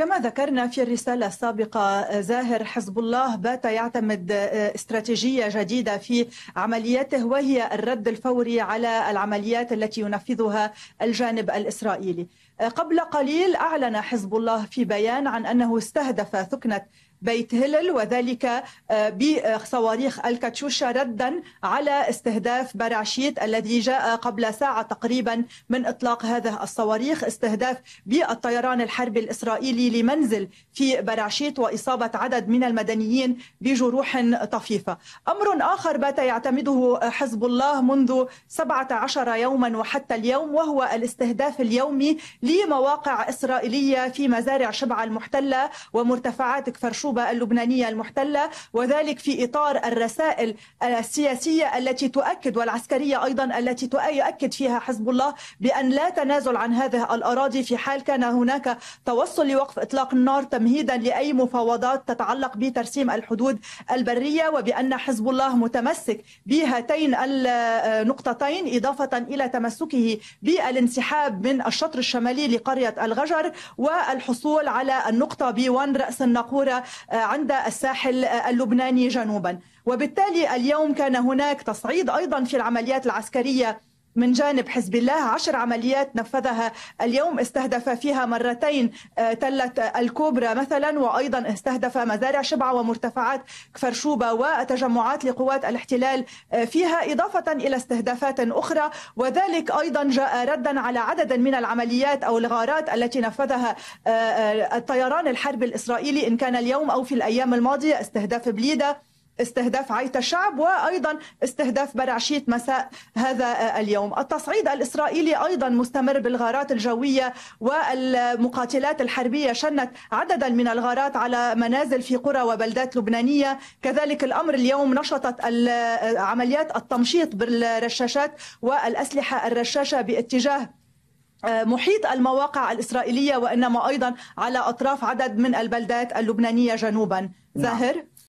كما ذكرنا في الرسالة السابقة آه، زاهر حزب الله بات يعتمد آه، استراتيجية جديدة في عملياته وهي الرد الفوري على العمليات التي ينفذها الجانب الإسرائيلي آه، قبل قليل أعلن حزب الله في بيان عن أنه استهدف ثكنة بيت هلل وذلك بصواريخ الكاتشوشا ردا على استهداف برعشيت الذي جاء قبل ساعة تقريبا من إطلاق هذه الصواريخ استهداف بالطيران الحربي الإسرائيلي لمنزل في براشيت وإصابة عدد من المدنيين بجروح طفيفة أمر آخر بات يعتمده حزب الله منذ 17 يوما وحتى اليوم وهو الاستهداف اليومي لمواقع إسرائيلية في مزارع شبعة المحتلة ومرتفعات كفرشوبة اللبنانية المحتلة وذلك في إطار الرسائل السياسية التي تؤكد والعسكرية أيضا التي يؤكد فيها حزب الله بأن لا تنازل عن هذه الأراضي في حال كان هناك توصل لوقف إطلاق النار تمهيدا لأي مفاوضات تتعلق بترسيم الحدود البرية وبأن حزب الله متمسك بهاتين النقطتين إضافة إلى تمسكه بالانسحاب من الشطر الشمالي لقرية الغجر والحصول على النقطة بي 1 رأس الناقورة آه، عند الساحل اللبناني جنوبا وبالتالي اليوم كان هناك تصعيد أيضا في العمليات العسكرية من جانب حزب الله عشر عمليات نفذها اليوم استهدف فيها مرتين آه، تلة الكوبرا مثلا وأيضا استهدف مزارع شبعة ومرتفعات كفرشوبة وتجمعات لقوات الاحتلال آه، فيها إضافة إلى استهدافات أخرى وذلك أيضا جاء ردا على عدد من العمليات أو الغارات التي نفذها آه، الطيران الحربي الإسرائيلي إن كان اليوم أو في الأيام الماضية استهداف بليدة استهداف عيت الشعب وايضا استهداف برعشيت مساء هذا اليوم. التصعيد الاسرائيلي ايضا مستمر بالغارات الجويه والمقاتلات الحربيه شنت عددا من الغارات على منازل في قرى وبلدات لبنانيه، كذلك الامر اليوم نشطت عمليات التمشيط بالرشاشات والاسلحه الرشاشه باتجاه محيط المواقع الإسرائيلية وإنما أيضا على أطراف عدد من البلدات اللبنانية جنوبا نعم. زاهر